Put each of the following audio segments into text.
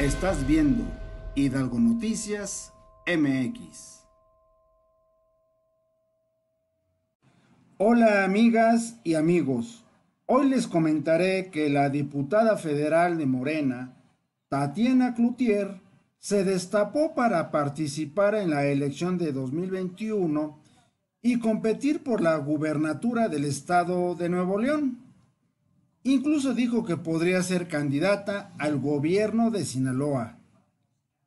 Estás viendo Hidalgo Noticias MX. Hola amigas y amigos. Hoy les comentaré que la diputada federal de Morena, Tatiana Cloutier, se destapó para participar en la elección de 2021 y competir por la gubernatura del estado de Nuevo León. Incluso dijo que podría ser candidata al gobierno de Sinaloa.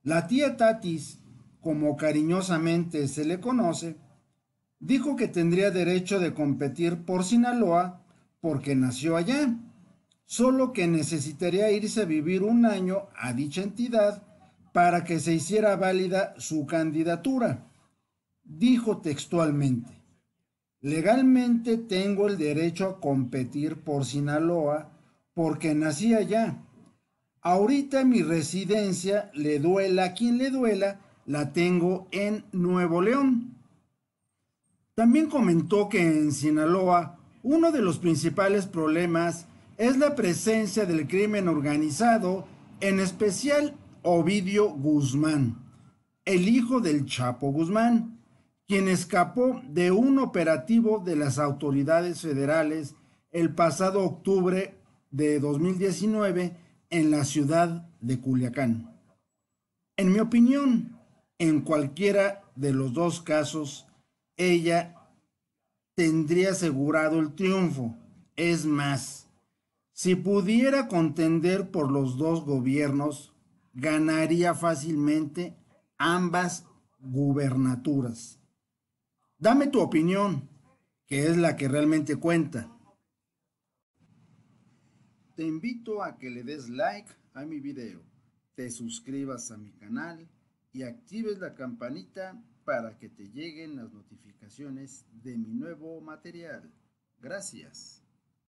La tía Tatis, como cariñosamente se le conoce, dijo que tendría derecho de competir por Sinaloa porque nació allá, solo que necesitaría irse a vivir un año a dicha entidad para que se hiciera válida su candidatura. Dijo textualmente, Legalmente tengo el derecho a competir por Sinaloa porque nací allá. Ahorita mi residencia, le duela a quien le duela, la tengo en Nuevo León. También comentó que en Sinaloa uno de los principales problemas es la presencia del crimen organizado, en especial Ovidio Guzmán, el hijo del Chapo Guzmán, quien escapó de un operativo de las autoridades federales el pasado octubre de 2019 en la ciudad de Culiacán. En mi opinión, en cualquiera de los dos casos, ella tendría asegurado el triunfo. Es más, si pudiera contender por los dos gobiernos, ganaría fácilmente ambas gubernaturas. Dame tu opinión, que es la que realmente cuenta. Te invito a que le des like a mi video, te suscribas a mi canal y actives la campanita para que te lleguen las notificaciones de mi nuevo material. Gracias.